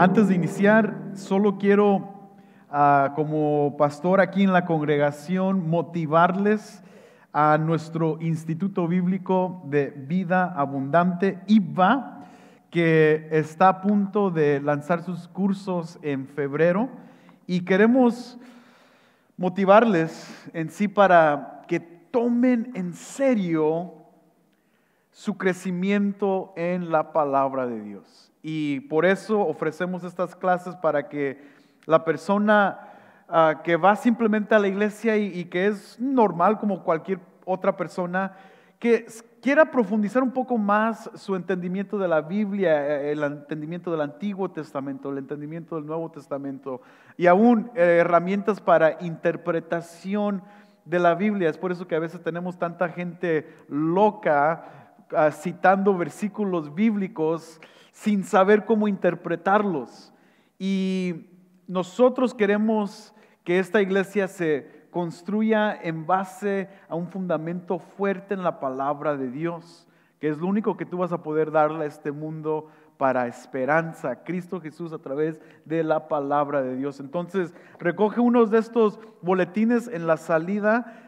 Antes de iniciar, solo quiero, ah, como pastor aquí en la congregación, motivarles a nuestro Instituto Bíblico de Vida Abundante, IBVA, que está a punto de lanzar sus cursos en febrero. Y queremos motivarles en sí para que tomen en serio su crecimiento en la palabra de Dios. Y por eso ofrecemos estas clases para que la persona ah, que va simplemente a la iglesia y, que es normal como cualquier otra persona, que quiera profundizar un poco más su entendimiento de la Biblia, eh, eh, el entendimiento del Antiguo Testamento, el entendimiento del Nuevo Testamento y aún eh, herramientas para interpretación de la Biblia. Es por eso que a veces tenemos tanta gente loca ah, citando versículos bíblicos sin saber cómo interpretarlos. Y nosotros queremos que esta iglesia se construya en base a un fundamento fuerte en la palabra de Dios, que es lo único que tú vas a poder darle a este mundo para esperanza, Cristo Jesús a través de la palabra de Dios. Entonces, recoge unos de estos boletines en la salida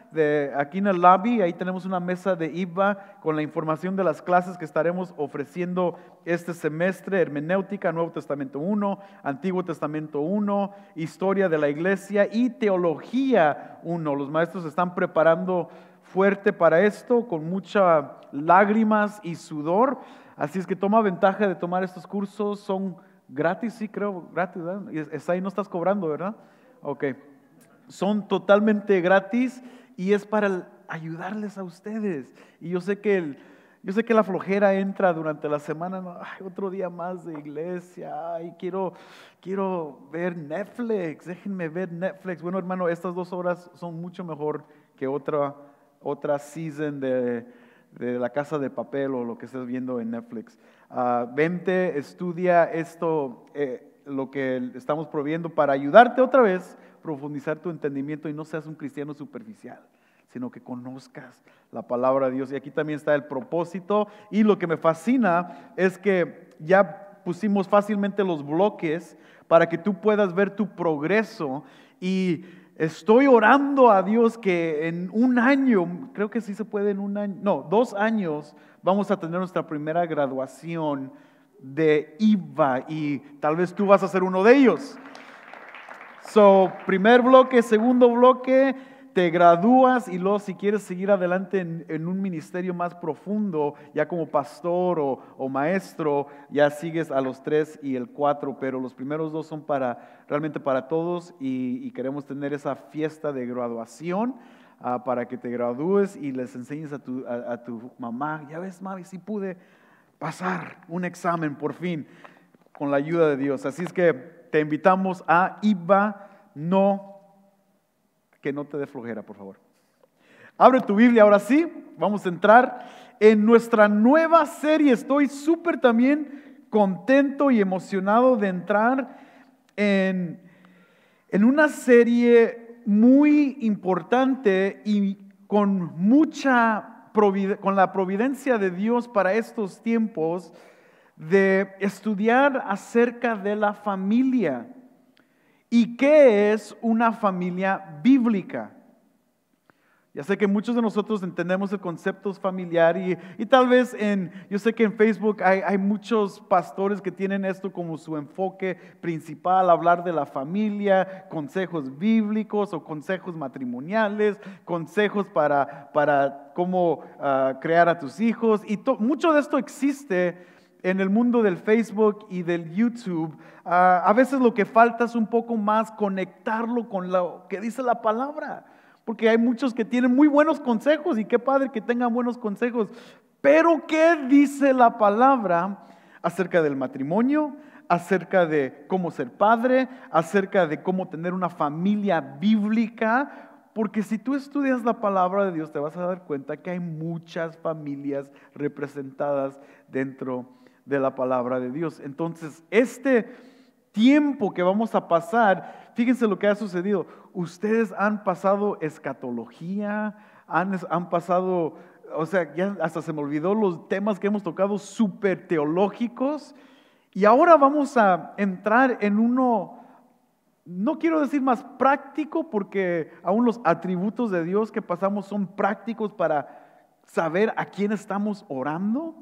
aquí en el lobby, ahí tenemos una mesa de IVA con la información de las clases que estaremos ofreciendo este semestre, hermenéutica, Nuevo Testamento 1, Antiguo Testamento 1, historia de la iglesia y teología 1. Los maestros están preparando fuerte para esto, con muchas lágrimas y sudor, así es que toma ventaja de tomar estos cursos, son gratis, sí creo, gratis, ahí no estás cobrando, ¿verdad? Ok son totalmente gratis y es para ayudarles a ustedes. Y yo sé que yo sé que la flojera entra durante la semana, otro día más de iglesia, ay, quiero, ver Netflix, déjenme ver Netflix. Bueno, hermano, estas dos horas son mucho mejor que otra, otra season de, la casa de papel o lo que estés viendo en Netflix. Ah, vente, estudia esto, eh, lo que estamos probando para ayudarte otra vez profundizar tu entendimiento y no seas un cristiano superficial, sino que conozcas la palabra de Dios. Y aquí también está el propósito. Y lo que me fascina es que ya pusimos fácilmente los bloques para que tú puedas ver tu progreso y Estoy orando a Dios que en un año, creo que sí se puede en un año, no, dos años, vamos a tener nuestra primera graduación de IVA y tal vez tú vas a ser uno de ellos. So, primer bloque, segundo bloque, te gradúas y luego si quieres seguir adelante en, en un ministerio más profundo, ya como pastor o, o, maestro, ya sigues a los tres y el cuatro, pero los primeros dos son para realmente para todos y, queremos tener esa fiesta de graduación. Ah, para que te gradúes y les enseñes a tu, a, tu mamá, ya ves, mami, si pude pasar un examen por fin con la ayuda de Dios. Así es que te invitamos a Iba, no, que no te dé flojera, por favor. Abre tu Biblia ahora sí, vamos a entrar en nuestra nueva serie. Estoy súper también contento y emocionado de entrar en, en una serie muy importante y con mucha, con la providencia de Dios para estos tiempos de estudiar acerca de la familia y qué es una familia bíblica. Ya sé que muchos de nosotros entendemos el concepto familiar y, y tal vez en, yo sé que en Facebook hay, muchos pastores que tienen esto como su enfoque principal, hablar de la familia, consejos bíblicos o consejos matrimoniales, consejos para, cómo ah, crear a tus hijos. Y mucho de esto existe, en el mundo del Facebook y del YouTube, ah, a veces lo que falta es un poco más conectarlo con lo que dice la palabra. Porque hay muchos que tienen muy buenos consejos y qué padre que tengan buenos consejos. Pero ¿qué dice la palabra acerca del matrimonio? acerca de cómo ser padre, acerca de cómo tener una familia bíblica, porque si tú estudias la palabra de Dios te vas a dar cuenta que hay muchas familias representadas dentro de de la palabra de Dios. Entonces, este tiempo que vamos a pasar, fíjense lo que ha sucedido. Ustedes han pasado escatología, han, pasado, o sea, ya hasta se me olvidó los temas que hemos tocado súper teológicos. Y ahora vamos a entrar en uno, no quiero decir más práctico, porque aún los atributos de Dios que pasamos son prácticos para saber a quién estamos orando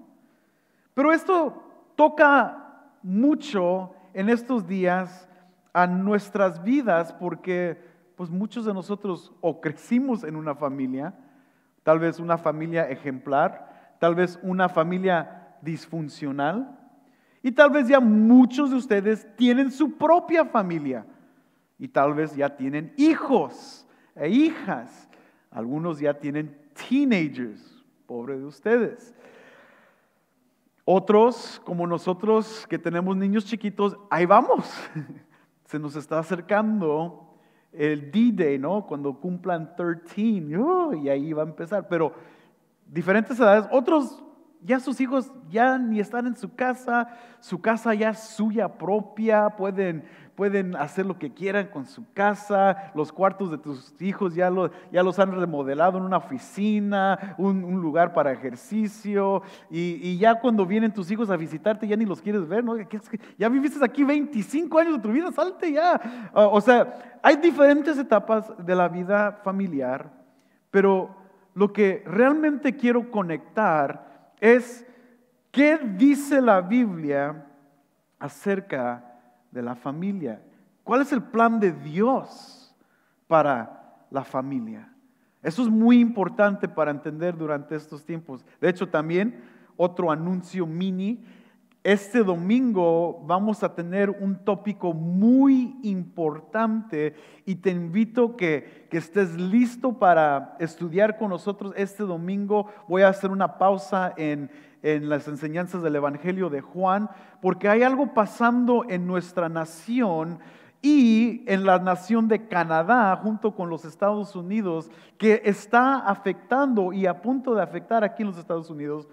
pero esto toca mucho en estos días a nuestras vidas porque pues muchos de nosotros o crecimos en una familia, tal vez una familia ejemplar, tal vez una familia disfuncional y tal vez ya muchos de ustedes tienen su propia familia y tal vez ya tienen hijos e hijas, algunos ya tienen teenagers, pobre de ustedes. Otros, como nosotros que tenemos niños chiquitos, ahí vamos. Se nos está acercando el D-Day, ¿no? Cuando cumplan 13, y ahí va a empezar. Pero diferentes edades, otros ya sus hijos ya ni están en su casa, su casa ya es suya propia, pueden, pueden hacer lo que quieran con su casa, los cuartos de tus hijos ya, ya los han remodelado en una oficina, un, lugar para ejercicio, y, y, ya cuando vienen tus hijos a visitarte ya ni los quieres ver, ¿no? Ya viviste aquí 25 años de tu vida, salte ya. o sea, hay diferentes etapas de la vida familiar, pero lo que realmente quiero conectar es qué dice la Biblia acerca de la familia. ¿Cuál es el plan de Dios para la familia? Eso es muy importante para entender durante estos tiempos. De hecho, también otro anuncio mini este domingo vamos a tener un tópico muy importante y te invito que, que estés listo para estudiar con nosotros este domingo. Voy a hacer una pausa en, en las enseñanzas del Evangelio de Juan porque hay algo pasando en nuestra nación y en la nación de Canadá, junto con los Estados Unidos, que está afectando y a punto de afectar aquí en los Estados Unidos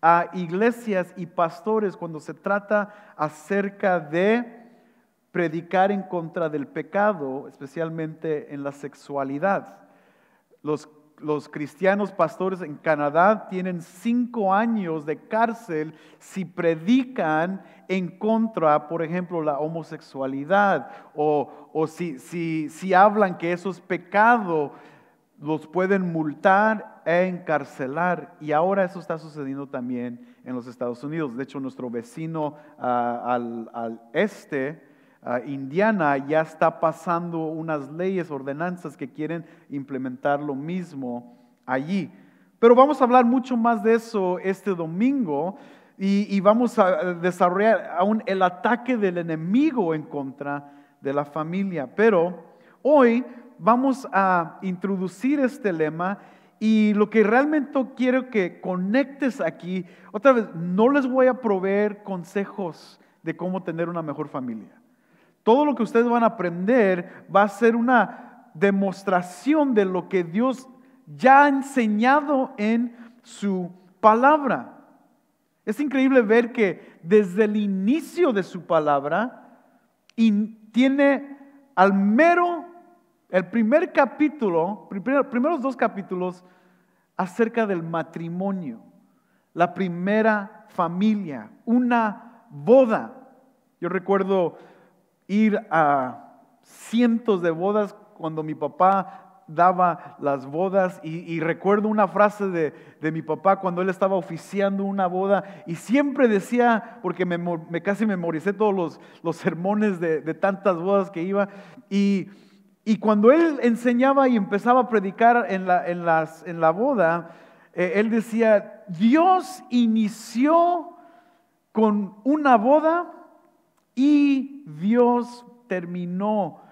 a iglesias y pastores cuando se trata acerca de predicar en contra del pecado, especialmente en la sexualidad. Los, los, cristianos pastores en Canadá tienen cinco años de cárcel si predican en contra, por ejemplo, la homosexualidad o, si, si hablan que eso es pecado, los pueden multar encarcelar. Y ahora eso está sucediendo también en los Estados Unidos. De hecho, nuestro vecino ah, al, este, ah, Indiana, ya está pasando unas leyes, ordenanzas que quieren implementar lo mismo allí. Pero vamos a hablar mucho más de eso este domingo y, y vamos a desarrollar aún el ataque del enemigo en contra de la familia. Pero hoy vamos a introducir este lema y lo que realmente quiero que conectes aquí, otra vez, no les voy a proveer consejos de cómo tener una mejor familia. Todo lo que ustedes van a aprender va a ser una demostración de lo que Dios ya ha enseñado en su palabra. Es increíble ver que desde el inicio de su palabra tiene al mero, el primer capítulo, primeros dos capítulos, acerca del matrimonio, la primera familia, una boda. Yo recuerdo ir a cientos de bodas cuando mi papá daba las bodas y, recuerdo una frase de, mi papá cuando él estaba oficiando una boda y siempre decía, porque me, me casi memoricé todos los, sermones de, de tantas bodas que iba, y y cuando él enseñaba y empezaba a predicar en la, en las, en la boda, eh, él decía, Dios inició con una boda y Dios terminó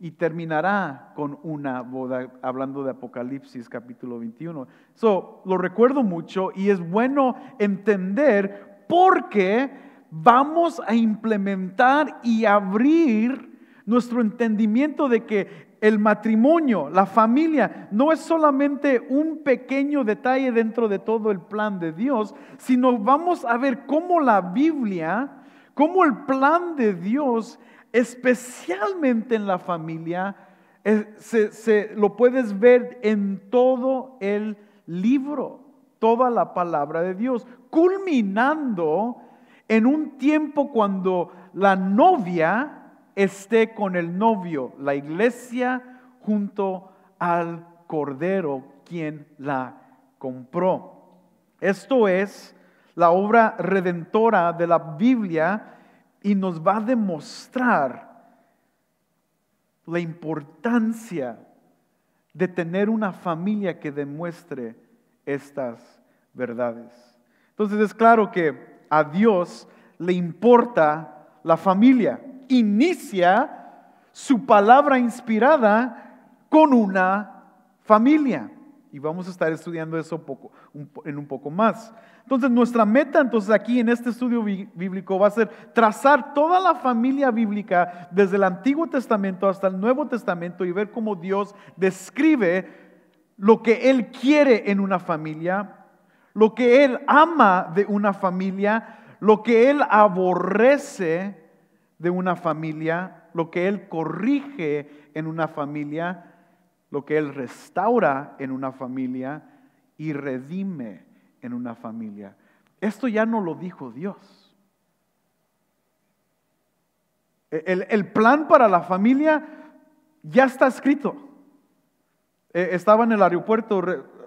y terminará con una boda, hablando de Apocalipsis capítulo 21. Eso lo recuerdo mucho y es bueno entender porque vamos a implementar y abrir nuestro entendimiento de que el matrimonio, la familia, no es solamente un pequeño detalle dentro de todo el plan de Dios, sino vamos a ver cómo la Biblia, cómo el plan de Dios, especialmente en la familia, eh, se, lo puedes ver en todo el libro, toda la palabra de Dios, culminando en un tiempo cuando la novia esté con el novio, la iglesia, junto al Cordero, quien la compró. Esto es la obra redentora de la Biblia y nos va a demostrar la importancia de tener una familia que demuestre estas verdades. Entonces es claro que a Dios le importa la familia inicia su palabra inspirada con una familia. Y vamos a estar estudiando eso poco, en un poco más. Entonces, nuestra meta entonces aquí en este estudio bíblico va a ser trazar toda la familia bíblica desde el Antiguo Testamento hasta el Nuevo Testamento y ver cómo Dios describe lo que Él quiere en una familia, lo que Él ama de una familia, lo que Él aborrece de una familia, lo que Él corrige en una familia, lo que Él restaura en una familia y redime en una familia. Esto ya no lo dijo Dios. E-, el, plan para la familia ya está escrito. E, estaba en el aeropuerto,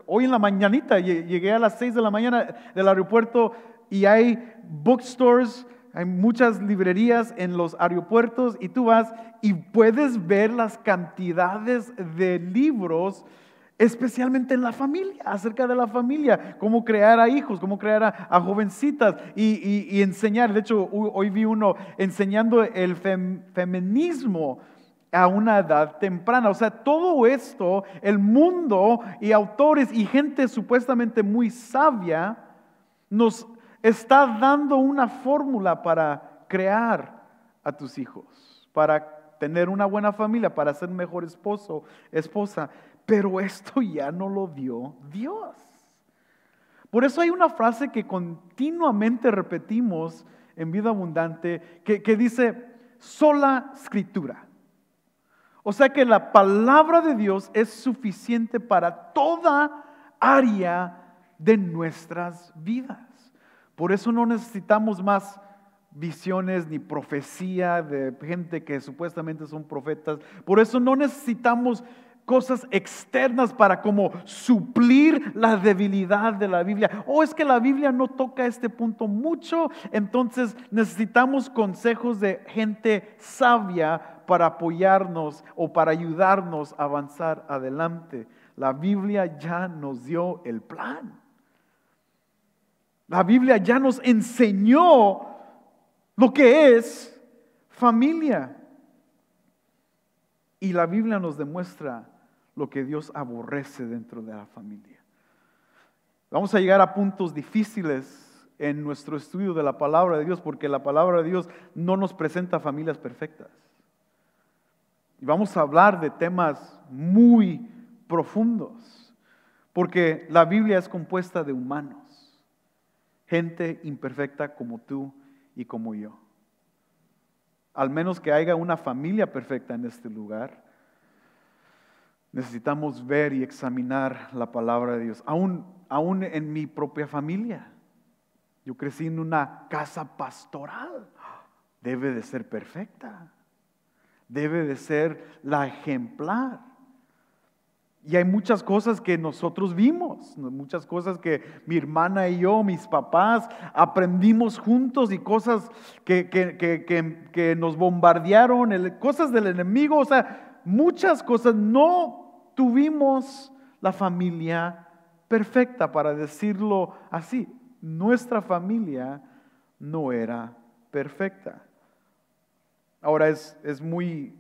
hoy en la mañanita, llegué a las 6 de la mañana del aeropuerto y hay bookstores hay muchas librerías en los aeropuertos y tú vas y puedes ver las cantidades de libros, especialmente en la familia, acerca de la familia, cómo crear a hijos, cómo crear a, jovencitas y, enseñar. De hecho, hoy vi uno enseñando el feminismo a una edad temprana. O sea, todo esto, el mundo y autores y gente supuestamente muy sabia, nos está dando una fórmula para crear a tus hijos, para tener una buena familia, para ser mejor esposo, esposa. Pero esto ya no lo dio Dios. Por eso hay una frase que continuamente repetimos en vida abundante que, que dice sola escritura. O sea que la palabra de Dios es suficiente para toda área de nuestras vidas. Por eso no necesitamos más visiones ni profecía de gente que supuestamente son profetas. Por eso no necesitamos cosas externas para como suplir la debilidad de la Biblia. O es que la Biblia no toca este punto mucho, entonces necesitamos consejos de gente sabia para apoyarnos o para ayudarnos a avanzar adelante. La Biblia ya nos dio el plan. La Biblia ya nos enseñó lo que es familia. Y la Biblia nos demuestra lo que Dios aborrece dentro de la familia. Vamos a llegar a puntos difíciles en nuestro estudio de la palabra de Dios, porque la palabra de Dios no nos presenta familias perfectas. Y vamos a hablar de temas muy profundos, porque la Biblia es compuesta de humanos gente imperfecta como tú y como yo. Al menos que haya una familia perfecta en este lugar, necesitamos ver y examinar la palabra de Dios. Aún, en mi propia familia, yo crecí en una casa pastoral, debe de ser perfecta, debe de ser la ejemplar. Y hay muchas cosas que nosotros vimos, muchas cosas que mi hermana y yo, mis papás, aprendimos juntos y cosas que, que, nos bombardearon, cosas del enemigo, o sea, muchas cosas. No tuvimos la familia perfecta, para decirlo así. Nuestra familia no era perfecta. Ahora es, es muy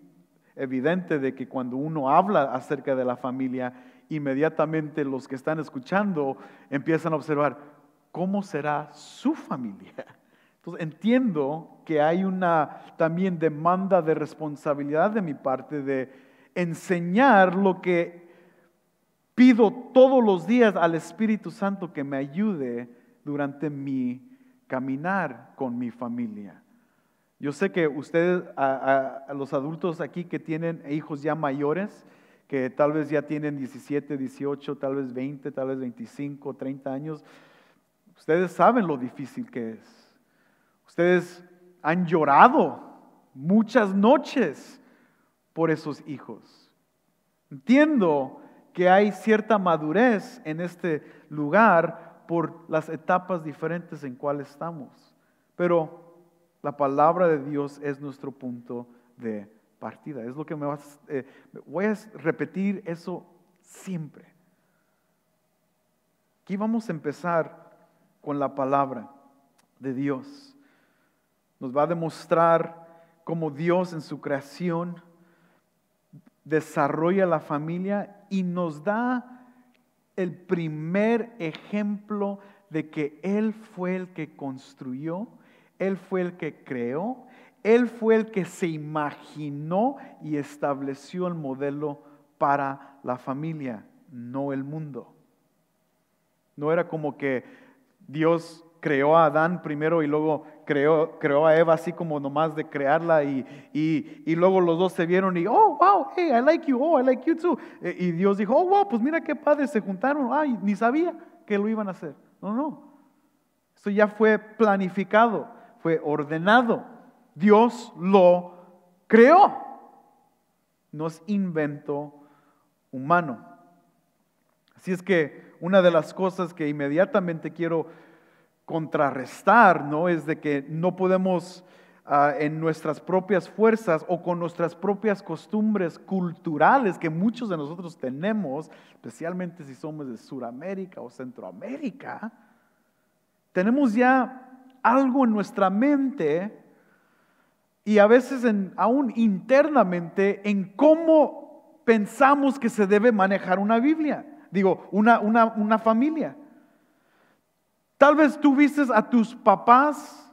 evidente de que cuando uno habla acerca de la familia, inmediatamente los que están escuchando empiezan a observar cómo será su familia. Entonces entiendo que hay una también demanda de responsabilidad de mi parte de enseñar lo que pido todos los días al Espíritu Santo que me ayude durante mi caminar con mi familia. Yo sé que ustedes, a, los adultos aquí que tienen hijos ya mayores, que tal vez ya tienen 17, 18, tal vez 20, tal vez 25, 30 años, ustedes saben lo difícil que es. Ustedes han llorado muchas noches por esos hijos. Entiendo que hay cierta madurez en este lugar por las etapas diferentes en cuales estamos, pero la palabra de Dios es nuestro punto de partida. Es lo que me vas, eh, voy a repetir eso siempre. Aquí vamos a empezar con la palabra de Dios. Nos va a demostrar cómo Dios en su creación desarrolla la familia y nos da el primer ejemplo de que Él fue el que construyó él fue el que creó, Él fue el que se imaginó y estableció el modelo para la familia, no el mundo. No era como que Dios creó a Adán primero y luego creó, creó a Eva así como nomás de crearla y, luego los dos se vieron y, oh, wow, hey, I like you, oh, I like you too. Eh, y Dios dijo, oh, wow, pues mira qué padres se juntaron, ay, ni sabía que lo iban a hacer. No, no, eso ya fue planificado fue ordenado. Dios lo creó. Nos inventó humano. Así es que una de las cosas que inmediatamente quiero contrarrestar, ¿no? Es de que no podemos ah, en nuestras propias fuerzas o con nuestras propias costumbres culturales que muchos de nosotros tenemos, especialmente si somos de Sudamérica o Centroamérica, tenemos ya algo en nuestra mente y a veces aún internamente en cómo pensamos que se debe manejar una Biblia, digo, una, una familia. Tal vez tú viste a tus papás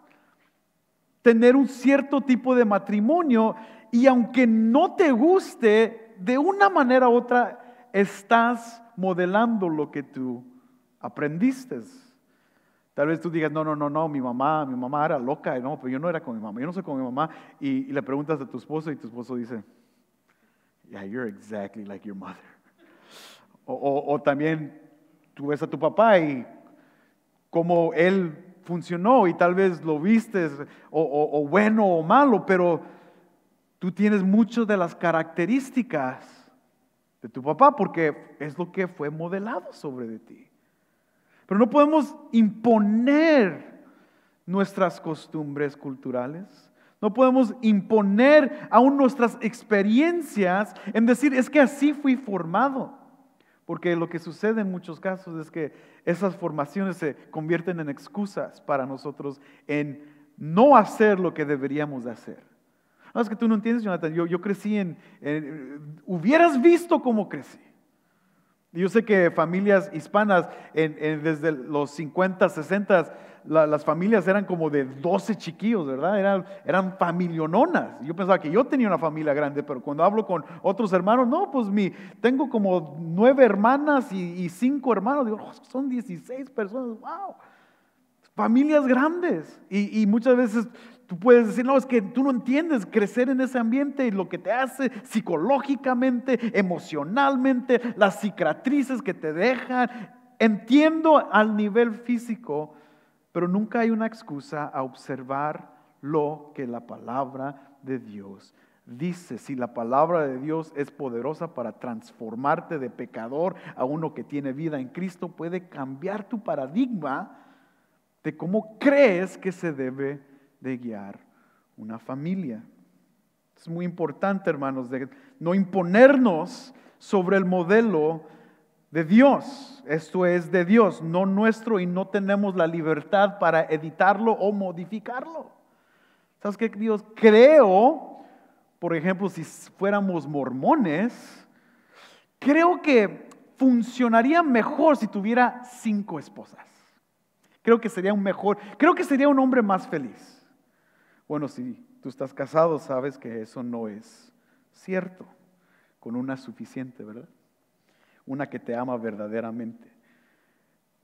tener un cierto tipo de matrimonio y aunque no te guste, de una manera u otra estás modelando lo que tú aprendiste. Tal vez tú digas, no, no, no, no, mi mamá, mi mamá era loca, no, pero yo no era con mi mamá, yo no soy con mi mamá. Y, le preguntas a tu esposo y tu esposo dice, yeah, you're exactly like your mother. O, o, también tú ves a tu papá y cómo él funcionó y tal vez lo vistes o, o bueno o malo, pero tú tienes muchas de las características de tu papá porque es lo que fue modelado sobre de ti. Pero no podemos imponer nuestras costumbres culturales. No podemos imponer aún nuestras experiencias en decir, es que así fui formado. Porque lo que sucede en muchos casos es que esas formaciones se convierten en excusas para nosotros en no hacer lo que deberíamos de hacer. No, es que tú no entiendes, Jonathan, yo, crecí en... Eh, hubieras visto cómo crecí. Yo sé que familias hispanas, desde los 50, 60, las familias eran como de 12 chiquillos, ¿verdad? Eran, eran familiononas. Yo pensaba que yo tenía una familia grande, pero cuando hablo con otros hermanos, no, pues mi, tengo como nueve hermanas y, cinco hermanos. Digo, oh, son 16 personas, wow. Familias grandes. y muchas veces Tú puedes decir, no, es que tú no entiendes crecer en ese ambiente y lo que te hace psicológicamente, emocionalmente, las cicatrices que te dejan. Entiendo al nivel físico, pero nunca hay una excusa a observar lo que la palabra de Dios dice. Si la palabra de Dios es poderosa para transformarte de pecador a uno que tiene vida en Cristo, puede cambiar tu paradigma de cómo crees que se debe de guiar una familia. Es muy importante, hermanos, de no imponernos sobre el modelo de Dios. Esto es de Dios, no nuestro, y no tenemos la libertad para editarlo o modificarlo. ¿Sabes qué, Dios? Creo, por ejemplo, si fuéramos mormones, creo que funcionaría mejor si tuviera cinco esposas. Creo que sería un mejor, creo que sería un hombre más feliz. Bueno, si tú estás casado, sabes que eso no es cierto. Con una suficiente, ¿verdad? Una que te ama verdaderamente.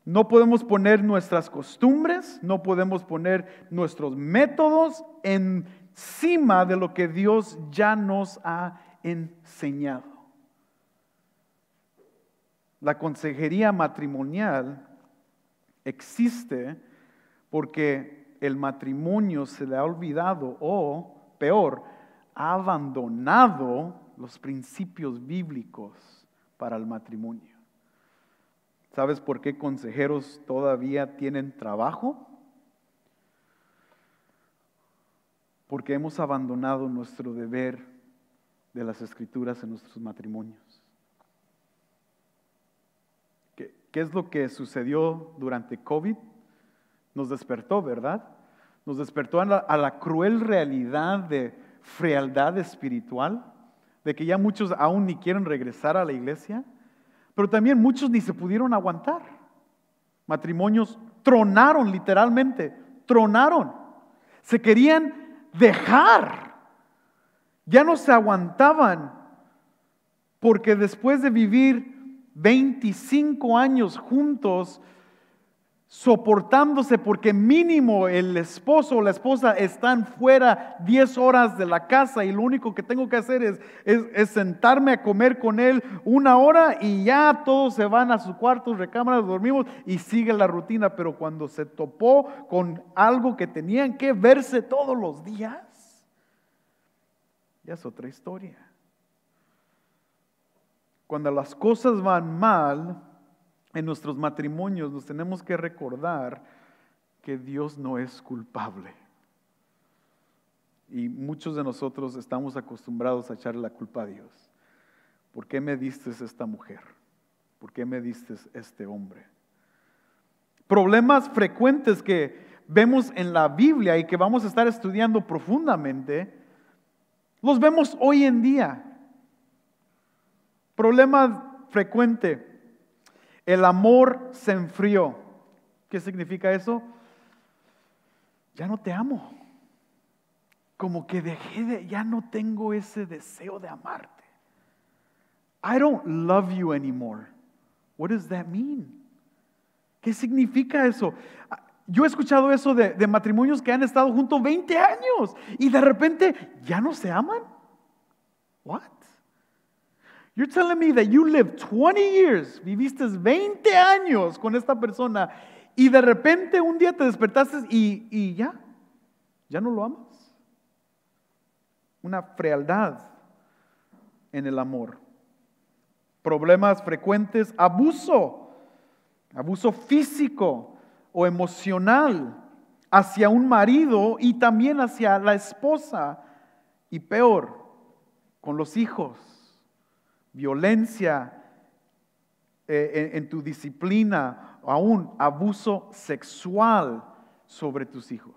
No podemos poner nuestras costumbres, no podemos poner nuestros métodos encima de lo que Dios ya nos ha enseñado. La consejería matrimonial existe porque el matrimonio se le ha olvidado o, peor, ha abandonado los principios bíblicos para el matrimonio. ¿Sabes por qué consejeros todavía tienen trabajo? Porque hemos abandonado nuestro deber de las escrituras en nuestros matrimonios. ¿Qué, es lo que sucedió durante COVID? Nos despertó, ¿verdad? Nos despertó a la, cruel realidad de frialdad espiritual, de que ya muchos aún ni quieren regresar a la iglesia, pero también muchos ni se pudieron aguantar. Matrimonios tronaron literalmente, tronaron. Se querían dejar. Ya no se aguantaban porque después de vivir 25 años juntos, soportándose porque mínimo el esposo o la esposa están fuera 10 horas de la casa y lo único que tengo que hacer es, sentarme a comer con él una hora y ya todos se van a sus cuartos, recámaras, dormimos y sigue la rutina. Pero cuando se topó con algo que tenían que verse todos los días, ya es otra historia. Cuando las cosas van mal, en nuestros matrimonios nos tenemos que recordar que Dios no es culpable. Y muchos de nosotros estamos acostumbrados a echarle la culpa a Dios. ¿Por qué me diste esta mujer? ¿Por qué me diste este hombre? Problemas frecuentes que vemos en la Biblia y que vamos a estar estudiando profundamente, los vemos hoy en día. Problema frecuente el amor se enfrió. ¿Qué significa eso? Ya no te amo. Como que dejé de, ya no tengo ese deseo de amarte. I don't love you anymore. What does that mean? ¿Qué significa eso? Ah, yo he escuchado eso de, de, matrimonios que han estado juntos 20 años y de repente ya no se aman. What? You're telling me that you lived 20 years, viviste 20 años con esta persona y de repente un día te despertaste y, y ya, ya no lo amas. Una frialdad en el amor. Problemas frecuentes, abuso, abuso físico o emocional hacia un marido y también hacia la esposa y peor, con los hijos violencia eh, en, tu disciplina, aún abuso sexual sobre tus hijos.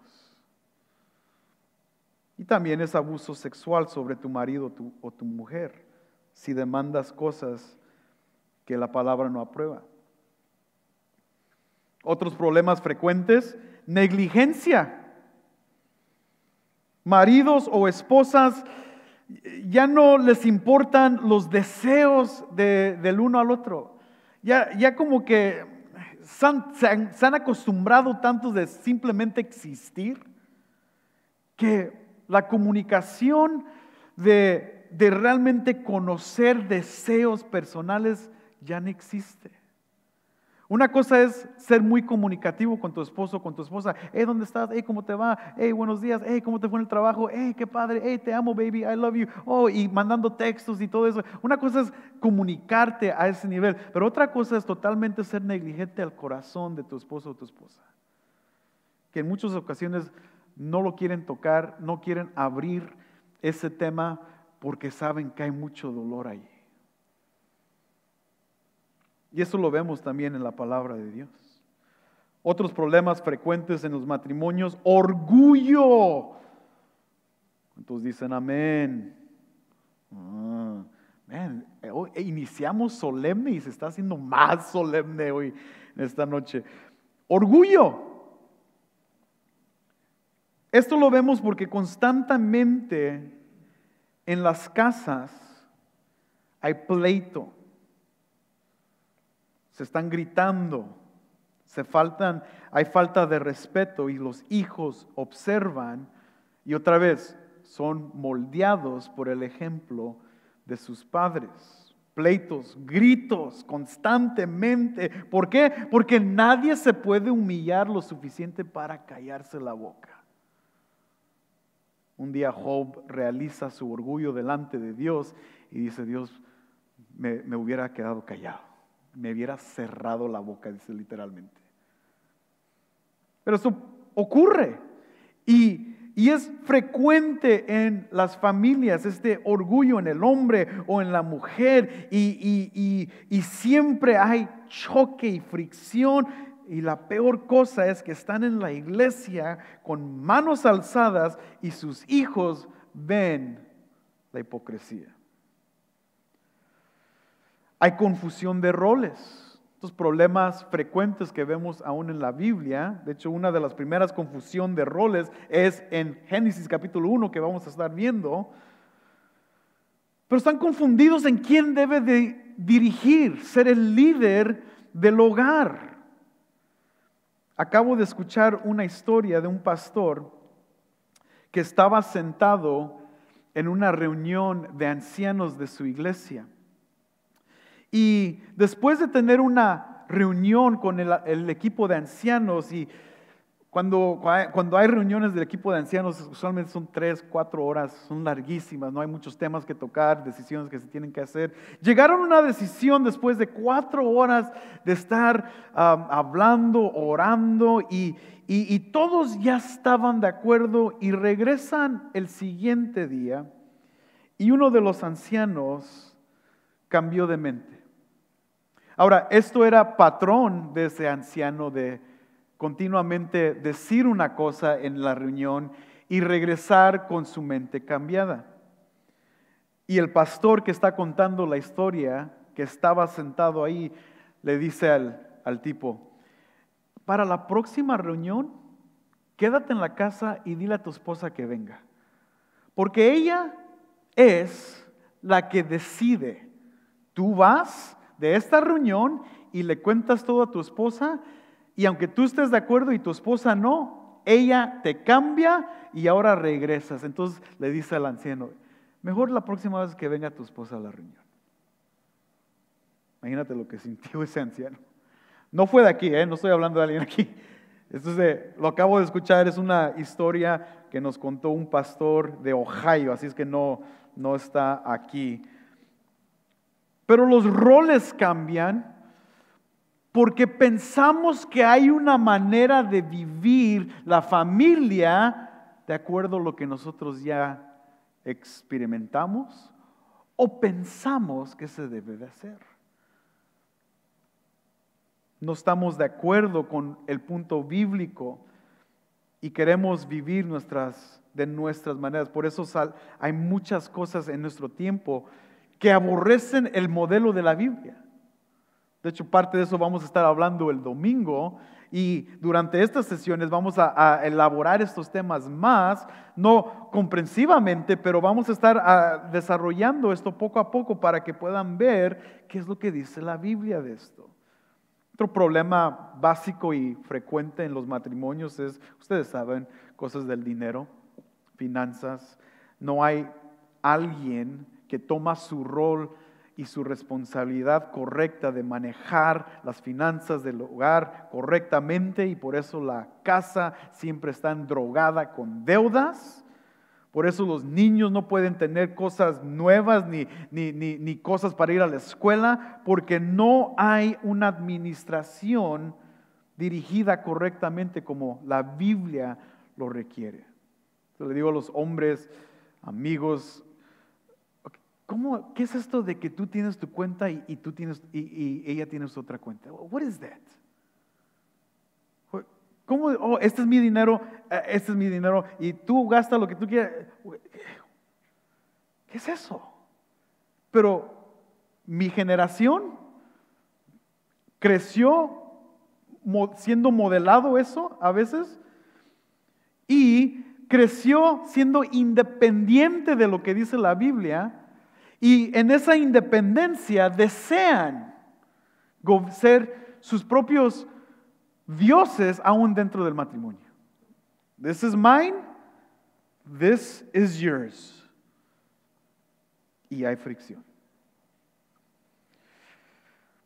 Y también es abuso sexual sobre tu marido o tu mujer, si demandas cosas que la palabra no aprueba. Otros problemas frecuentes, negligencia. Maridos o esposas ya no les importan los deseos del uno al otro. Ya, como que se han, acostumbrado tanto de simplemente existir que la comunicación de realmente conocer deseos personales ya no existe. Una cosa es ser muy comunicativo con tu esposo, con tu esposa. Hey, ¿dónde estás? Hey, ¿cómo te va? Hey, buenos días. Hey, ¿cómo te fue en el trabajo? Hey, qué padre. Hey, te amo, baby. I love you. Oh, y mandando textos y todo eso. Una cosa es comunicarte a ese nivel, pero otra cosa es totalmente ser negligente al corazón de tu esposo o tu esposa. Que en muchas ocasiones no lo quieren tocar, no quieren abrir ese tema porque saben que hay mucho dolor ahí. Y eso lo vemos también en la palabra de Dios. Otros problemas frecuentes en los matrimonios, orgullo. Entonces dicen amén? Ah, eh, iniciamos solemne y se está haciendo más solemne hoy, en esta noche. Orgullo. Esto lo vemos porque constantemente en las casas hay pleito, se están gritando, se faltan, hay falta de respeto y los hijos observan y otra vez son moldeados por el ejemplo de sus padres pleitos, gritos constantemente. ¿Por qué? Porque nadie se puede humillar lo suficiente para callarse la boca. Un día Job realiza su orgullo delante de Dios y dice, Dios, me hubiera quedado callado me hubiera cerrado la boca, dice literalmente. Pero eso ocurre y, es frecuente en las familias, este orgullo en el hombre o en la mujer y siempre hay choque y fricción. Y la peor cosa es que están en la iglesia con manos alzadas y sus hijos ven la hipocresía. Hay confusión de roles. Estos problemas frecuentes que vemos aún en la Biblia, de hecho una de las primeras confusión de roles es en Génesis capítulo 1 que vamos a estar viendo. Pero están confundidos en quién debe de dirigir, ser el líder del hogar. Acabo de escuchar una historia de un pastor que estaba sentado en una reunión de ancianos de su iglesia y después de tener una reunión con el, equipo de ancianos y cuando, hay reuniones del equipo de ancianos, usualmente son tres, cuatro horas, son larguísimas, no hay muchos temas que tocar, decisiones que se tienen que hacer. Llegaron a una decisión después de cuatro horas de estar hablando, orando y todos ya estaban de acuerdo y regresan el siguiente día y uno de los ancianos cambió de mente. Ahora, esto era patrón de ese anciano de continuamente decir una cosa en la reunión y regresar con su mente cambiada. Y el pastor que está contando la historia, que estaba sentado ahí, le dice al, al tipo, para la próxima reunión, quédate en la casa y dile a tu esposa que venga. Porque ella es la que decide. Tú vas de esta reunión y le cuentas todo a tu esposa y aunque tú estés de acuerdo y tu esposa no, ella te cambia y ahora regresas. Entonces le dice al anciano, mejor la próxima vez que venga tu esposa a la reunión. Imagínate lo que sintió ese anciano. No fue de aquí, ¿eh? no estoy hablando de alguien aquí. lo acabo de escuchar, es una historia que nos contó un pastor de Ohio, así es que no está aquí pero los roles cambian porque pensamos que hay una manera de vivir la familia de acuerdo a lo que nosotros ya experimentamos o pensamos que se debe de hacer. No estamos de acuerdo con el punto bíblico y queremos vivir nuestras, de nuestras maneras. Por eso hay muchas cosas en nuestro tiempo que aborrecen el modelo de la Biblia. De hecho, parte de eso vamos a estar hablando el domingo y durante estas sesiones vamos a, elaborar estos temas más, no comprensivamente, pero vamos a estar ah, desarrollando esto poco a poco para que puedan ver qué es lo que dice la Biblia de esto. Otro problema básico y frecuente en los matrimonios es, ustedes saben, cosas del dinero, finanzas. No hay alguien toma su rol y su responsabilidad correcta de manejar las finanzas del hogar correctamente y por eso la casa siempre está drogada con deudas. Por eso los niños no pueden tener cosas nuevas ni, cosas para ir a la escuela porque no hay una administración dirigida correctamente como la Biblia lo requiere. le digo a los hombres, amigos, ¿Qué es esto de que tú tienes tu cuenta y, tú tienes, y, ella tiene su otra cuenta? What is that? ¿Cómo? Oh, este es mi dinero, eh, este es mi dinero y tú gastas lo que tú quieras. ¿Qué es eso? Pero mi generación creció siendo modelado eso a veces y creció siendo independiente de lo que dice la Biblia y en esa independencia desean ser sus propios dioses aún dentro del matrimonio. This is mine, this is yours. Y hay fricción.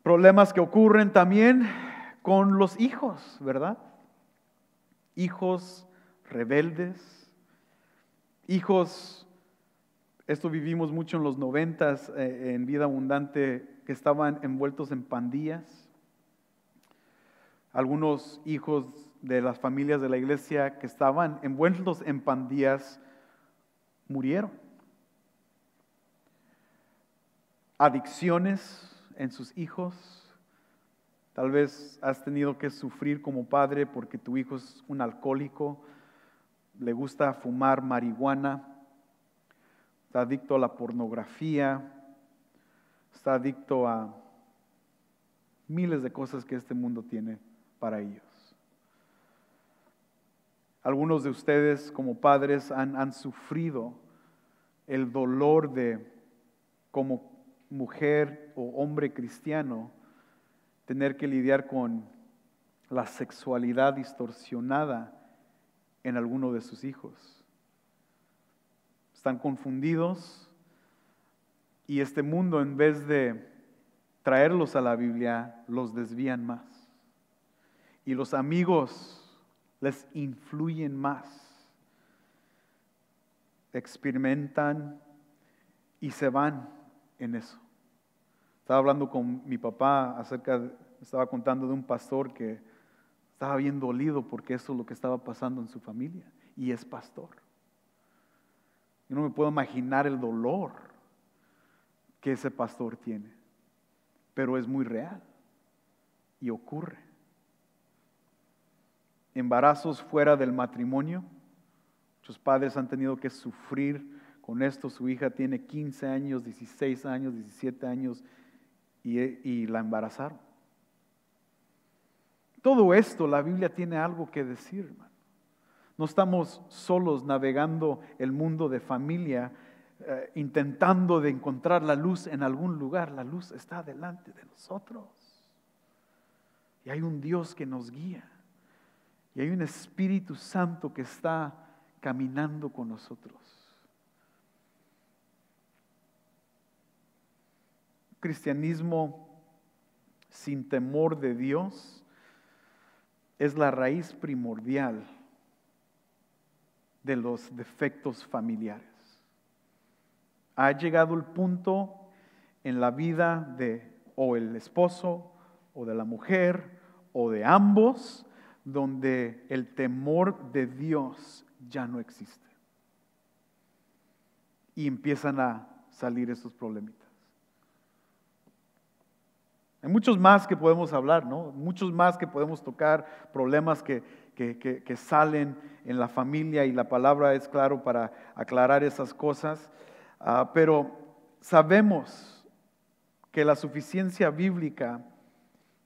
Problemas que ocurren también con los hijos, ¿verdad? Hijos rebeldes, hijos esto vivimos mucho en los noventas, eh, en vida abundante, que estaban envueltos en pandillas. Algunos hijos de las familias de la iglesia que estaban envueltos en pandillas murieron. Adicciones en sus hijos. Tal vez has tenido que sufrir como padre porque tu hijo es un alcohólico, le gusta fumar marihuana, está adicto a la pornografía, está adicto a miles de cosas que este mundo tiene para ellos. Algunos de ustedes como padres han, han sufrido el dolor de, como mujer o hombre cristiano, tener que lidiar con la sexualidad distorsionada en alguno de sus hijos están confundidos y este mundo en vez de traerlos a la Biblia los desvían más. Y los amigos les influyen más. Experimentan y se van en eso. Estaba hablando con mi papá acerca, de, estaba contando de un pastor que estaba bien dolido porque eso es lo que estaba pasando en su familia y es pastor. Yo no me puedo imaginar el dolor que ese pastor tiene, pero es muy real y ocurre. Embarazos fuera del matrimonio, muchos padres han tenido que sufrir con esto, su hija tiene 15 años, 16 años, 17 años y, la embarazaron. Todo esto la Biblia tiene algo que decir, hermano. No estamos solos navegando el mundo de familia, eh, intentando de encontrar la luz en algún lugar. La luz está delante de nosotros. Y hay un Dios que nos guía. Y hay un Espíritu Santo que está caminando con nosotros. Cristianismo sin temor de Dios es la raíz primordial de los defectos familiares. Ha llegado el punto en la vida de o el esposo o de la mujer o de ambos donde el temor de Dios ya no existe. Y empiezan a salir estos problemitas. Hay muchos más que podemos hablar, ¿no? Muchos más que podemos tocar, problemas que que, salen en la familia y la palabra es claro para aclarar esas cosas. Ah, pero sabemos que la suficiencia bíblica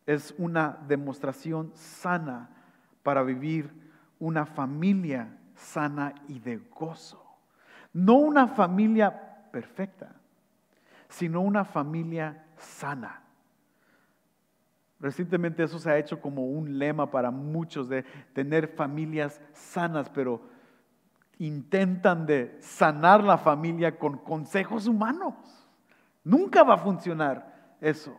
es una demostración sana para vivir una familia sana y de gozo. No una familia perfecta, sino una familia sana Recientemente eso se ha hecho como un lema para muchos de tener familias sanas, pero intentan de sanar la familia con consejos humanos. Nunca va a funcionar eso.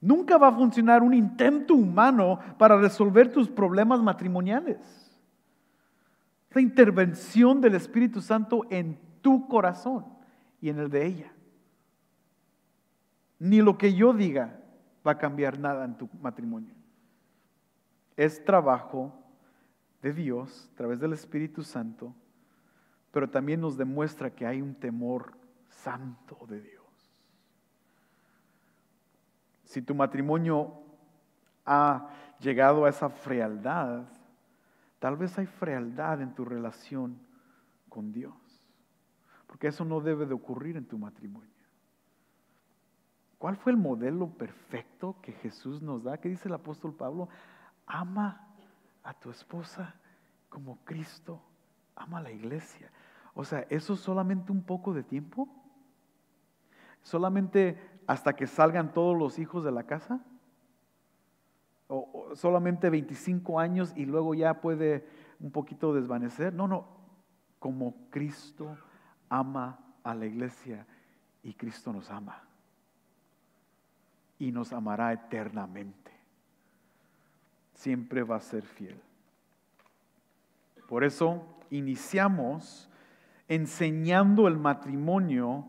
Nunca va a funcionar un intento humano para resolver tus problemas matrimoniales. La intervención del Espíritu Santo en tu corazón y en el de ella. Ni lo que yo diga va a cambiar nada en tu matrimonio. Es trabajo de Dios a través del Espíritu Santo, pero también nos demuestra que hay un temor santo de Dios. Si tu matrimonio ha llegado a esa frialdad, tal vez hay frialdad en tu relación con Dios, porque eso no debe de ocurrir en tu matrimonio. ¿Cuál fue el modelo perfecto que Jesús nos da? ¿Qué dice el apóstol Pablo? Ama a tu esposa como Cristo ama a la iglesia. O sea, eso solamente un poco de tiempo. Solamente hasta que salgan todos los hijos de la casa. o solamente 25 años y luego ya puede un poquito desvanecer. No, no. Como Cristo ama a la iglesia y Cristo nos ama y nos amará eternamente. Siempre va a ser fiel. Por eso iniciamos enseñando el matrimonio,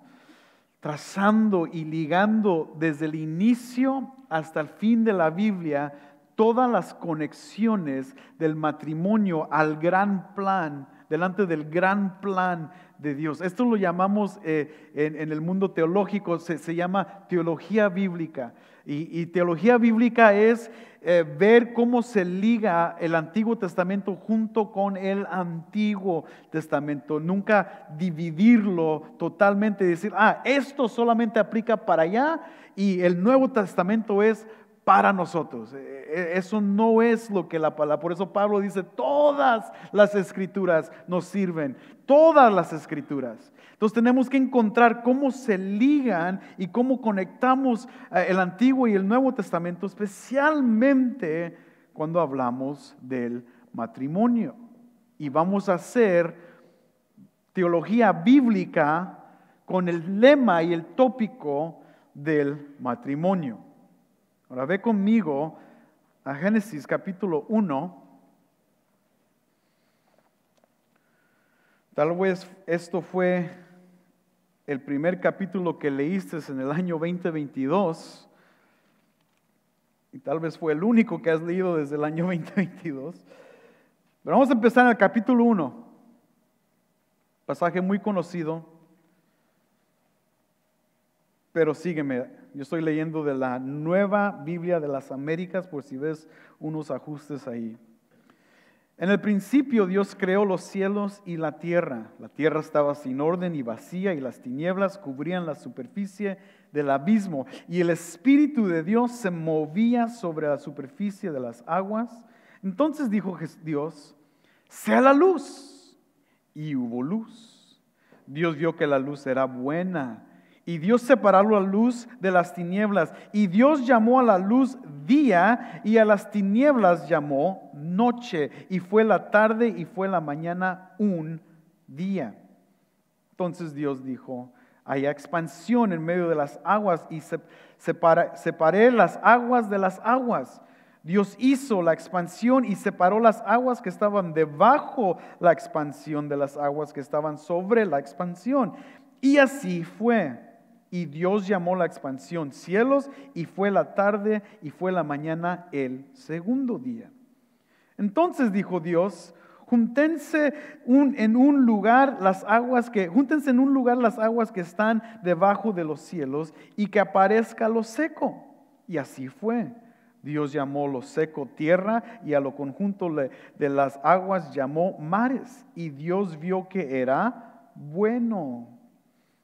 trazando y ligando desde el inicio hasta el fin de la Biblia todas las conexiones del matrimonio al gran plan delante del gran plan de Dios. Esto lo llamamos eh, en, el mundo teológico, se, llama teología bíblica. Y, teología bíblica es eh, ver cómo se liga el Antiguo Testamento junto con el Antiguo Testamento. Nunca dividirlo totalmente y decir, ah, esto solamente aplica para allá y el Nuevo Testamento es para nosotros. E, e, eso no es lo que la palabra. Por eso Pablo dice, todas las escrituras nos sirven, todas las escrituras. Entonces tenemos que encontrar cómo se ligan y cómo conectamos eh, el Antiguo y el Nuevo Testamento, especialmente cuando hablamos del matrimonio. Y vamos a hacer teología bíblica con el lema y el tópico del matrimonio. Ahora ve conmigo a Génesis capítulo 1. Tal vez esto fue el primer capítulo que leíste en el año 2022 y tal vez fue el único que has leído desde el año 2022. Pero vamos a empezar en el capítulo 1, pasaje muy conocido, pero sígueme yo estoy leyendo de la Nueva Biblia de las Américas por si ves unos ajustes ahí. En el principio Dios creó los cielos y la tierra. La tierra estaba sin orden y vacía y las tinieblas cubrían la superficie del abismo. Y el Espíritu de Dios se movía sobre la superficie de las aguas. Entonces dijo Dios, sea la luz. Y hubo luz. Dios vio que la luz era buena y Dios separó la luz de las tinieblas. Y Dios llamó a la luz día y a las tinieblas llamó noche. Y fue la tarde y fue la mañana un día. Entonces Dios dijo, hay expansión en medio de las aguas y separé las aguas de las aguas. Dios hizo la expansión y separó las aguas que estaban debajo la expansión de las aguas que estaban sobre la expansión. Y así fue. Y Dios llamó la expansión cielos y fue la tarde y fue la mañana el segundo día. Entonces dijo Dios, Júntense en un lugar las aguas que, júntense en un lugar las aguas que están debajo de los cielos y que aparezca lo seco. Y así fue. Dios llamó lo seco tierra y a lo conjunto de las aguas llamó mares. Y Dios vio que era bueno.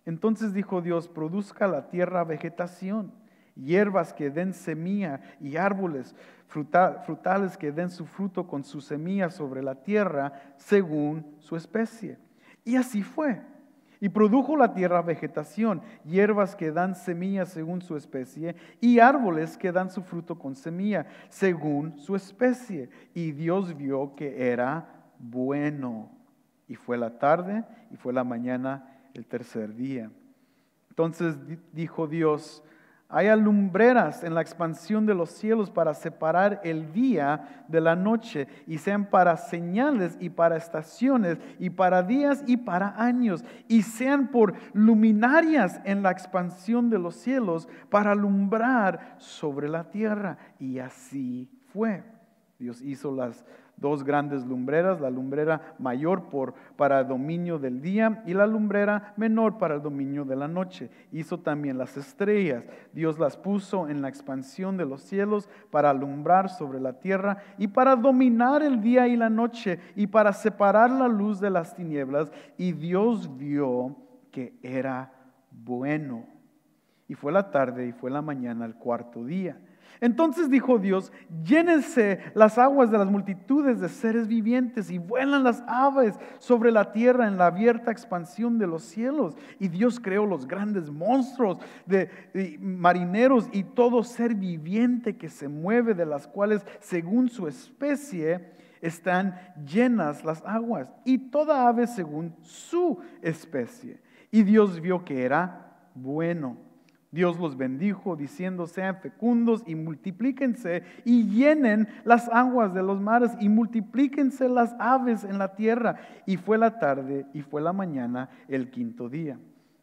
Entonces dijo Dios, produzca la tierra vegetación, hierbas que den semilla y árboles frutales que den su fruto con su semilla sobre la tierra según su especie. Y así fue. Y produjo la tierra vegetación, hierbas que dan semilla según su especie, y árboles que dan su fruto con semilla según su especie. Y Dios vio que era bueno. Y fue la tarde y fue la mañana el tercer día. Entonces dijo Dios, hay alumbreras en la expansión de los cielos para separar el día de la noche y sean para señales y para estaciones y para días y para años y sean por luminarias en la expansión de los cielos para alumbrar sobre la tierra. Y así fue. Dios hizo las dos grandes lumbreras, la lumbrera mayor por, para dominio del día y la lumbrera menor para el dominio de la noche. Hizo también las estrellas. Dios las puso en la expansión de los cielos para alumbrar sobre la tierra y para dominar el día y la noche y para separar la luz de las tinieblas. Y Dios vio que era bueno. Y fue la tarde y fue la mañana el cuarto día. Entonces dijo Dios, llénense las aguas de las multitudes de seres vivientes y vuelan las aves sobre la tierra en la abierta expansión de los cielos. Y Dios creó los grandes monstruos de, de marineros y todo ser viviente que se mueve, de las cuales según su especie están llenas las aguas y toda ave según su especie. Y Dios vio que era bueno. Dios los bendijo diciendo, sean fecundos y multiplíquense y llenen las aguas de los mares y multiplíquense las aves en la tierra. Y fue la tarde y fue la mañana el quinto día.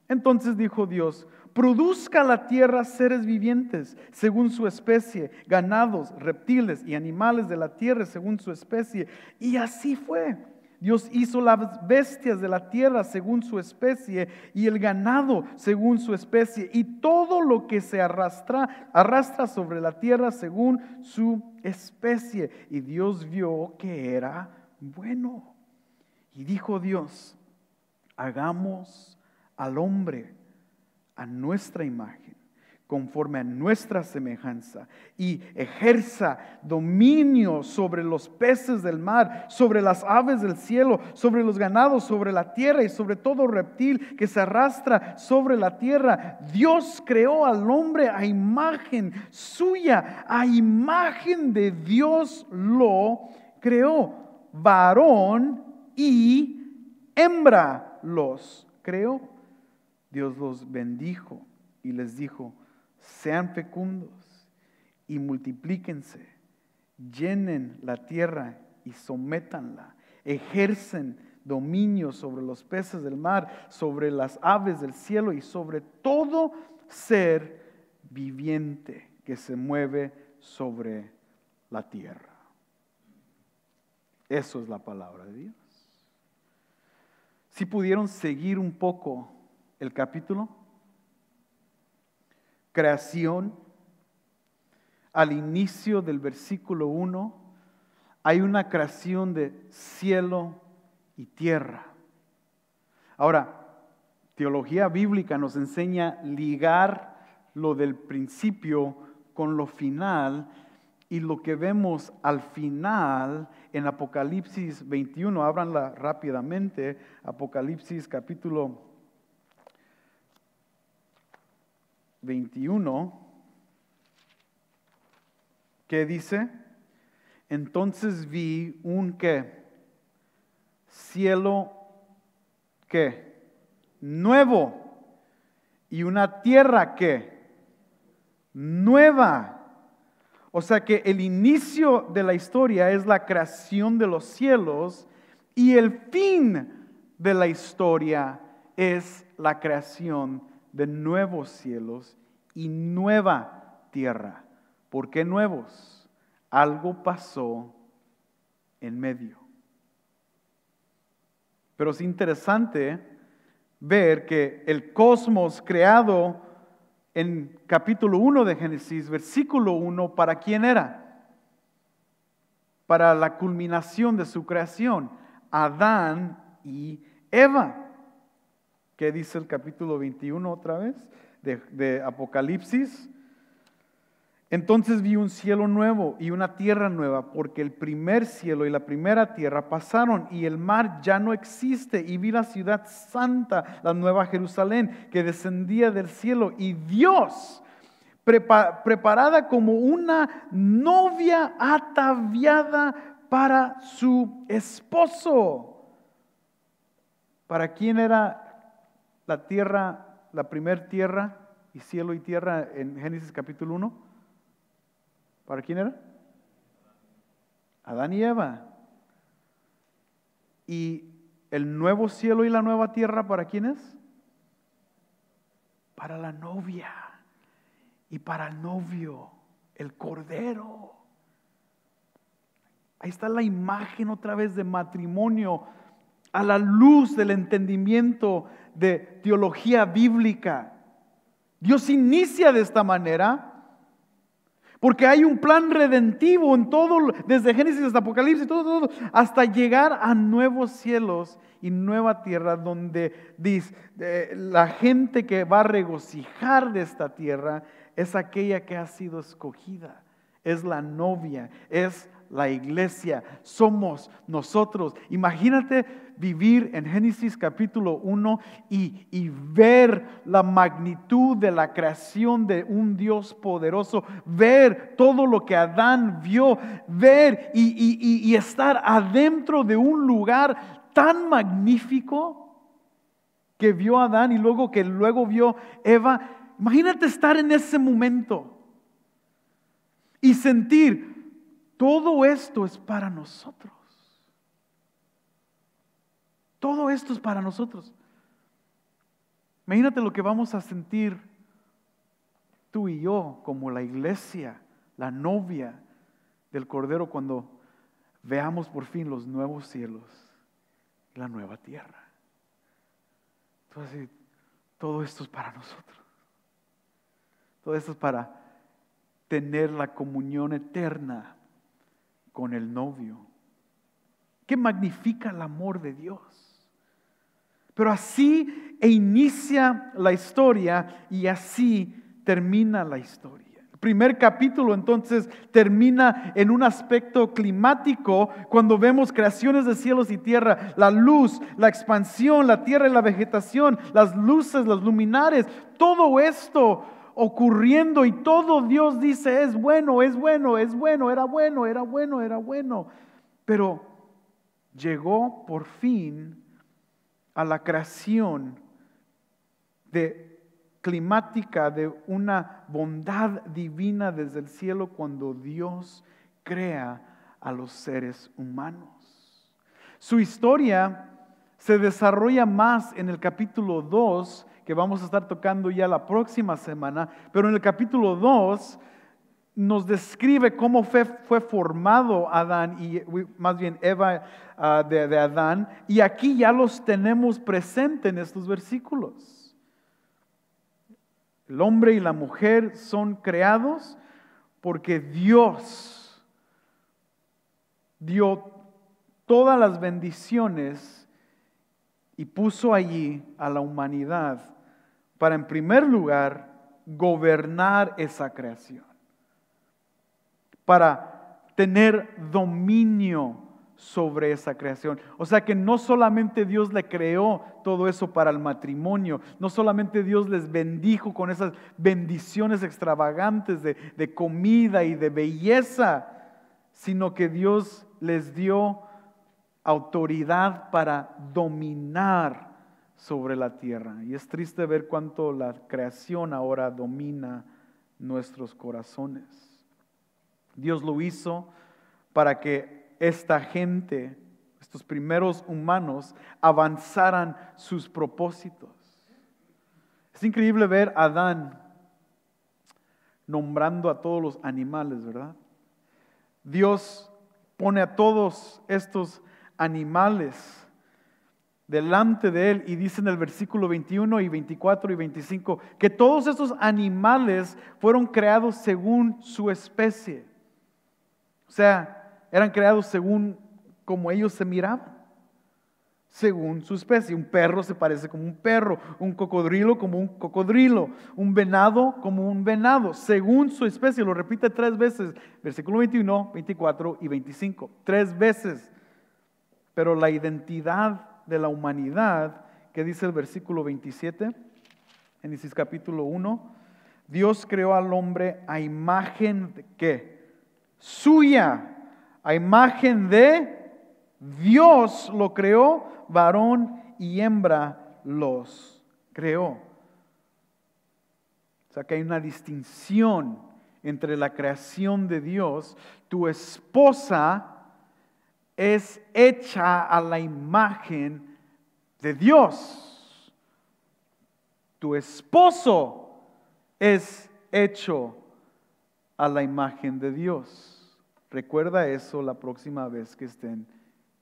Entonces dijo Dios, produzca la tierra seres vivientes según su especie, ganados, reptiles y animales de la tierra según su especie. Y así fue. Dios hizo las bestias de la tierra según su especie y el ganado según su especie y todo lo que se arrastra, arrastra sobre la tierra según su especie. Y Dios vio que era bueno. Y dijo Dios, hagamos al hombre a nuestra imagen conforme a nuestra semejanza y ejerza dominio sobre los peces del mar, sobre las aves del cielo, sobre los ganados, sobre la tierra y sobre todo reptil que se arrastra sobre la tierra. Dios creó al hombre a imagen suya, a imagen de Dios lo creó, varón y hembra los creó. Dios los bendijo y les dijo, sean fecundos y multiplíquense, llenen la tierra y sométanla, ejercen dominio sobre los peces del mar, sobre las aves del cielo y sobre todo ser viviente que se mueve sobre la tierra. Eso es la palabra de Dios. Si pudieron seguir un poco el capítulo, creación, al inicio del versículo 1, hay una creación de cielo y tierra. Ahora, teología bíblica nos enseña ligar lo del principio con lo final y lo que vemos al final en Apocalipsis 21, ábranla rápidamente, Apocalipsis capítulo 21, ¿qué dice? Entonces vi un qué, cielo qué, nuevo y una tierra qué, nueva. O sea que el inicio de la historia es la creación de los cielos y el fin de la historia es la creación de nuevos cielos y nueva tierra. ¿Por qué nuevos? Algo pasó en medio. Pero es interesante ver que el cosmos creado en capítulo 1 de Génesis, versículo 1, ¿para quién era? Para la culminación de su creación, Adán y Eva. ¿Qué dice el capítulo 21 otra vez de, Apocalipsis? Entonces vi un cielo nuevo y una tierra nueva, porque el primer cielo y la primera tierra pasaron y el mar ya no existe. Y vi la ciudad santa, la nueva Jerusalén, que descendía del cielo. Y Dios, preparada como una novia ataviada para su esposo. ¿Para quién era la tierra, la primer tierra y cielo y tierra en Génesis capítulo 1? ¿Para quién era? Adán y Eva. ¿Y el nuevo cielo y la nueva tierra para quién es? Para la novia y para el novio, el cordero. Ahí está la imagen otra vez de matrimonio a la luz del entendimiento de teología bíblica. Dios inicia de esta manera porque hay un plan redentivo en todo, desde Génesis hasta Apocalipsis, todo, hasta llegar a nuevos cielos y nueva tierra, donde dice, eh, la gente que va a regocijar de esta tierra es aquella que ha sido escogida, es la novia, es la iglesia, somos nosotros. Imagínate vivir en Génesis capítulo 1 y, ver la magnitud de la creación de un Dios poderoso, ver todo lo que Adán vio, ver y estar adentro de un lugar tan magnífico que vio Adán y luego que luego vio Eva. Imagínate estar en ese momento y sentir, todo esto es para nosotros. Todo esto es para nosotros. Imagínate lo que vamos a sentir tú y yo como la iglesia, la novia del Cordero cuando veamos por fin los nuevos cielos y la nueva tierra. Entonces, todo esto es para nosotros. Todo esto es para tener la comunión eterna con el novio. ¿Qué magnifica el amor de Dios? Pero así e inicia la historia y así termina la historia. El primer capítulo entonces termina en un aspecto climático cuando vemos creaciones de cielos y tierra, la luz, la expansión, la tierra y la vegetación, las luces, los luminares, todo esto ocurriendo y todo Dios dice es bueno, es bueno, es bueno, era bueno, era bueno, era bueno. Pero llegó por fin a la creación de climática de una bondad divina desde el cielo cuando Dios crea a los seres humanos. Su historia se desarrolla más en el capítulo 2, que vamos a estar tocando ya la próxima semana, pero en el capítulo 2 nos describe cómo fue, formado Adán, y más bien Eva ah, de, Adán, y aquí ya los tenemos presentes en estos versículos. El hombre y la mujer son creados porque Dios dio todas las bendiciones y puso allí a la humanidad para en primer lugar gobernar esa creación para tener dominio sobre esa creación. O sea que no solamente Dios le creó todo eso para el matrimonio, no solamente Dios les bendijo con esas bendiciones extravagantes de, comida y de belleza, sino que Dios les dio autoridad para dominar sobre la tierra. Y es triste ver cuánto la creación ahora domina nuestros corazones. Dios lo hizo para que esta gente, estos primeros humanos, avanzaran sus propósitos. Es increíble ver a Adán nombrando a todos los animales, ¿verdad? Dios pone a todos estos animales delante de él y dice en el versículo 21 y 24 y 25 que todos estos animales fueron creados según su especie. O sea, eran creados según como ellos se miraban, según su especie. Un perro se parece como un perro, un cocodrilo como un cocodrilo, un venado como un venado, según su especie. Lo repite tres veces, versículo 21, 24 y 25. Tres veces. Pero la identidad de la humanidad, que dice el versículo 27, Génesis capítulo 1, Dios creó al hombre a imagen de qué? suya, a imagen de Dios lo creó, varón y hembra los creó. O sea que hay una distinción entre la creación de Dios. Tu esposa es hecha a la imagen de Dios. Tu esposo es hecho a la imagen de Dios. Recuerda eso la próxima vez que estén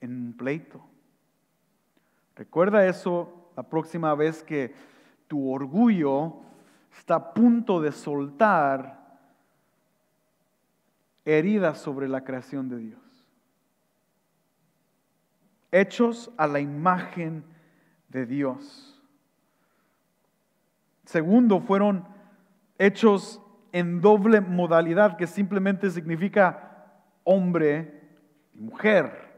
en un pleito. Recuerda eso la próxima vez que tu orgullo está a punto de soltar heridas sobre la creación de Dios. Hechos a la imagen de Dios. Segundo, fueron hechos en doble modalidad, que simplemente significa hombre y mujer.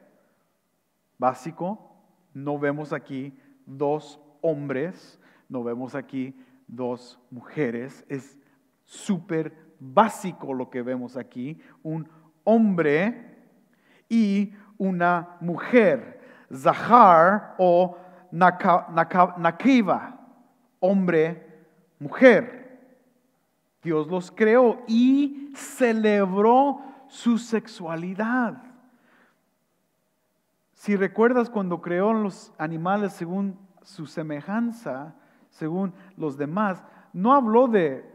Básico, no vemos aquí dos hombres, no vemos aquí dos mujeres. Es súper básico lo que vemos aquí, un hombre y una mujer. Zahar o Nakiva, hombre, mujer. Dios los creó y celebró su sexualidad. Si recuerdas cuando creó los animales según su semejanza, según los demás, no habló de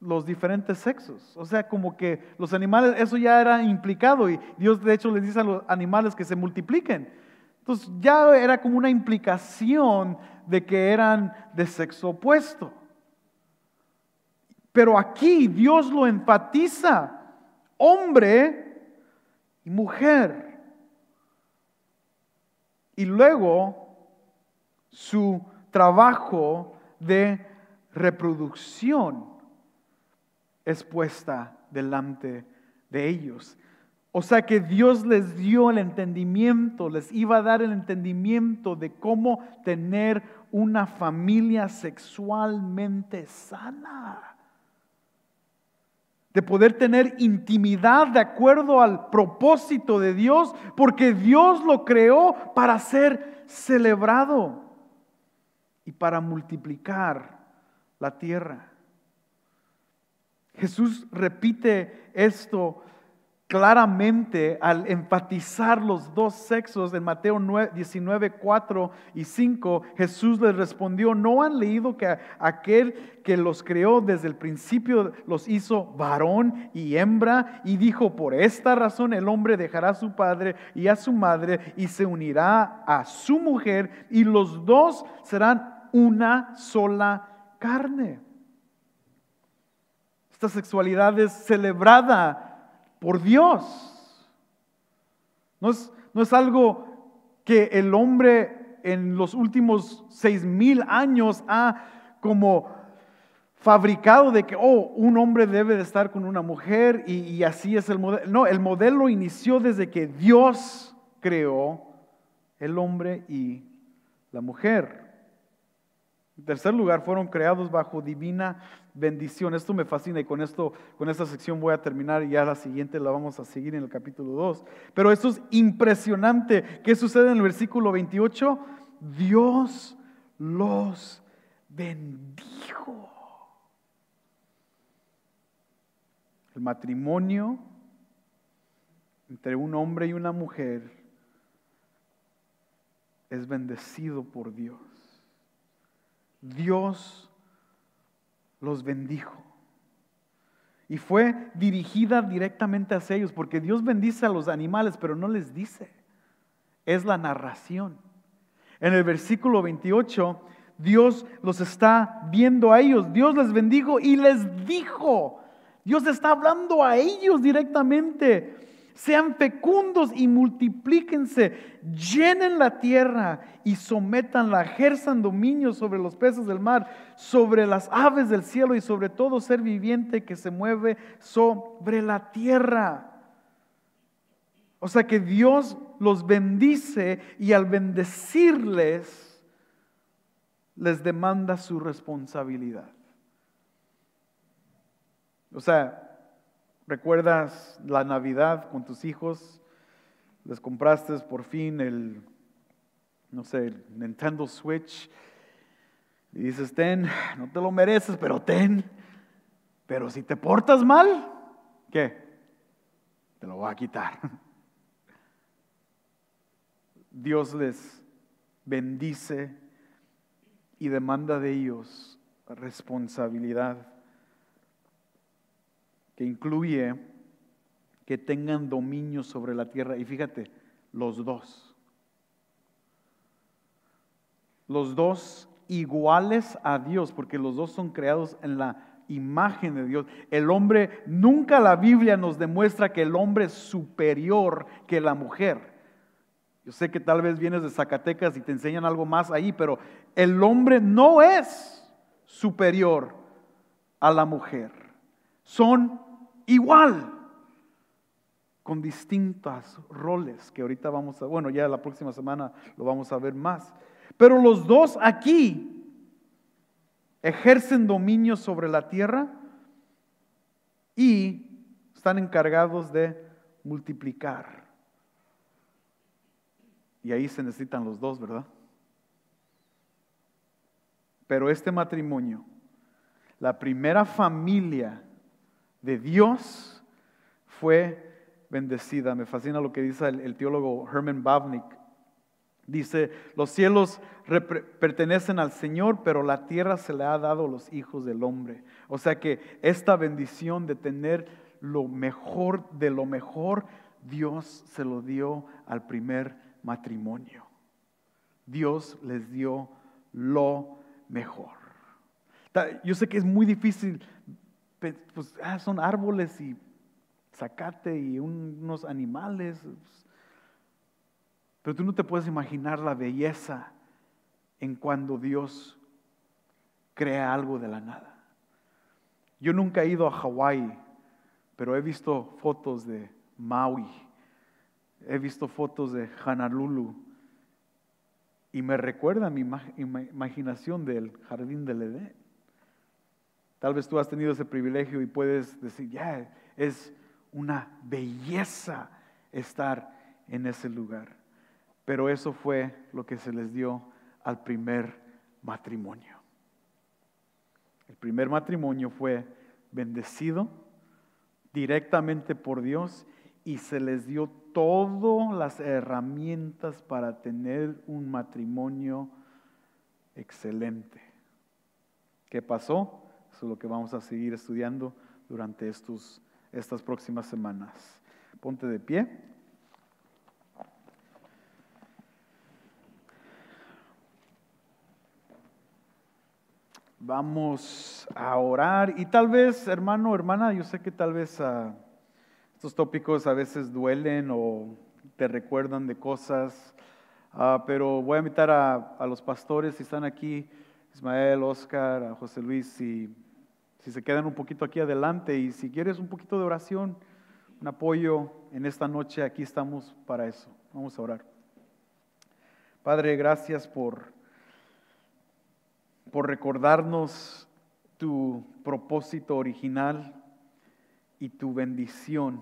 los diferentes sexos. O sea, como que los animales, eso ya era implicado y Dios de hecho les dice a los animales que se multipliquen. Entonces ya era como una implicación de que eran de sexo opuesto. Pero aquí Dios lo enfatiza hombre y mujer. Y luego su trabajo de reproducción es puesta delante de ellos. O sea que Dios les dio el entendimiento, les iba a dar el entendimiento de cómo tener una familia sexualmente sana de poder tener intimidad de acuerdo al propósito de Dios, porque Dios lo creó para ser celebrado y para multiplicar la tierra. Jesús repite esto claramente al enfatizar los dos sexos en Mateo 19:4 19, 4 y 5, Jesús les respondió, ¿no han leído que aquel que los creó desde el principio los hizo varón y hembra? Y dijo, por esta razón el hombre dejará a su padre y a su madre y se unirá a su mujer y los dos serán una sola carne. Esta sexualidad es celebrada por Dios. No es, algo que el hombre en los últimos seis mil años ha como fabricado de que, oh, un hombre debe de estar con una mujer y, y así es el modelo. No, el modelo inició desde que Dios creó el hombre y la mujer. En tercer lugar, fueron creados bajo divina bendición. Esto me fascina y con esto, con esta sección voy a terminar y ya la siguiente la vamos a seguir en el capítulo 2. Pero esto es impresionante. ¿Qué sucede en el versículo 28? Dios los bendijo. El matrimonio entre un hombre y una mujer es bendecido por Dios. Dios los bendijo. Y fue dirigida directamente hacia ellos, porque Dios bendice a los animales, pero no les dice. Es la narración. En el versículo 28, Dios los está viendo a ellos. Dios les bendijo y les dijo. Dios está hablando a ellos directamente. Sean fecundos y multiplíquense, llenen la tierra y sometanla, ejerzan dominio sobre los peces del mar, sobre las aves del cielo y sobre todo ser viviente que se mueve sobre la tierra. O sea que Dios los bendice y al bendecirles les demanda su responsabilidad. O sea, ¿Recuerdas la Navidad con tus hijos? Les compraste por fin el, no sé, el Nintendo Switch. Y dices, ten, no te lo mereces, pero ten. Pero si te portas mal, ¿qué? Te lo voy a quitar. Dios les bendice y demanda de ellos responsabilidad incluye que tengan dominio sobre la tierra. Y fíjate, los dos. Los dos iguales a Dios, porque los dos son creados en la imagen de Dios. El hombre, nunca la Biblia nos demuestra que el hombre es superior que la mujer. Yo sé que tal vez vienes de Zacatecas y te enseñan algo más ahí, pero el hombre no es superior a la mujer. Son igual, con distintos roles que ahorita vamos a, bueno, ya la próxima semana lo vamos a ver más. Pero los dos aquí ejercen dominio sobre la tierra y están encargados de multiplicar. Y ahí se necesitan los dos, ¿verdad? Pero este matrimonio, la primera familia de Dios fue bendecida. Me fascina lo que dice el, teólogo Herman Bavnik. Dice, los cielos pertenecen al Señor, pero la tierra se le ha dado a los hijos del hombre. O sea que esta bendición de tener lo mejor de lo mejor, Dios se lo dio al primer matrimonio. Dios les dio lo mejor. Yo sé que es muy difícil pues, ah, son árboles y zacate y unos animales. Pues. Pero tú no te puedes imaginar la belleza en cuando Dios crea algo de la nada. Yo nunca he ido a Hawái, pero he visto fotos de Maui, he visto fotos de Hanalulu y me recuerda mi imaginación del jardín del Edén. Tal vez tú has tenido ese privilegio y puedes decir, ya, es una belleza estar en ese lugar. Pero eso fue lo que se les dio al primer matrimonio. El primer matrimonio fue bendecido directamente por Dios y se les dio todas las herramientas para tener un matrimonio excelente. ¿Qué pasó? Eso es lo que vamos a seguir estudiando durante estos, estas próximas semanas. Ponte de pie. Vamos a orar y tal vez, hermano, hermana, yo sé que tal vez ah, estos tópicos a veces duelen o te recuerdan de cosas, ah, pero voy a invitar a, los pastores si están aquí, Ismael, Oscar, a José Luis, y si se quedan un poquito aquí adelante y si quieres un poquito de oración, un apoyo en esta noche, aquí estamos para eso. Vamos a orar. Padre, gracias por, por recordarnos tu propósito original y tu bendición.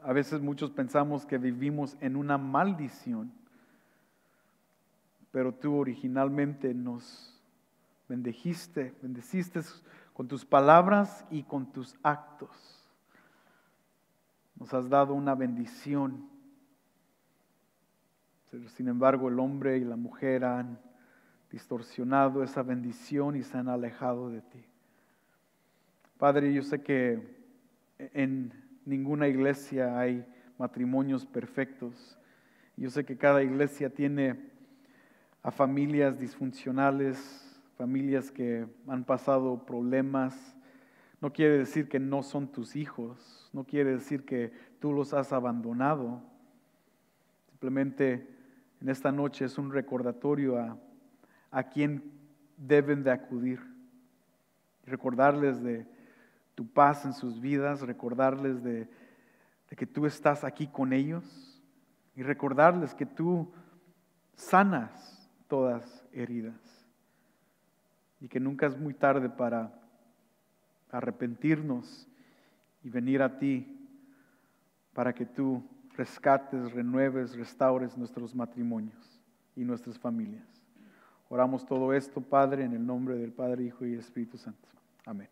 A veces muchos pensamos que vivimos en una maldición, pero tú originalmente nos bendijiste, bendeciste con tus palabras y con tus actos. Nos has dado una bendición. Pero sin embargo, el hombre y la mujer han distorsionado esa bendición y se han alejado de ti. Padre, yo sé que en ninguna iglesia hay matrimonios perfectos. Yo sé que cada iglesia tiene a familias disfuncionales, familias que han pasado problemas. No quiere decir que no son tus hijos, no quiere decir que tú los has abandonado. Simplemente en esta noche es un recordatorio a, quien deben de acudir. Recordarles de tu paz en sus vidas, recordarles de que tú estás aquí con ellos y recordarles que tú sanas todas heridas y que nunca es muy tarde para arrepentirnos y venir a ti para que tú rescates, renueves, restaures nuestros matrimonios y nuestras familias. Oramos todo esto, Padre, en el nombre del Padre, Hijo y Espíritu Santo. Amén.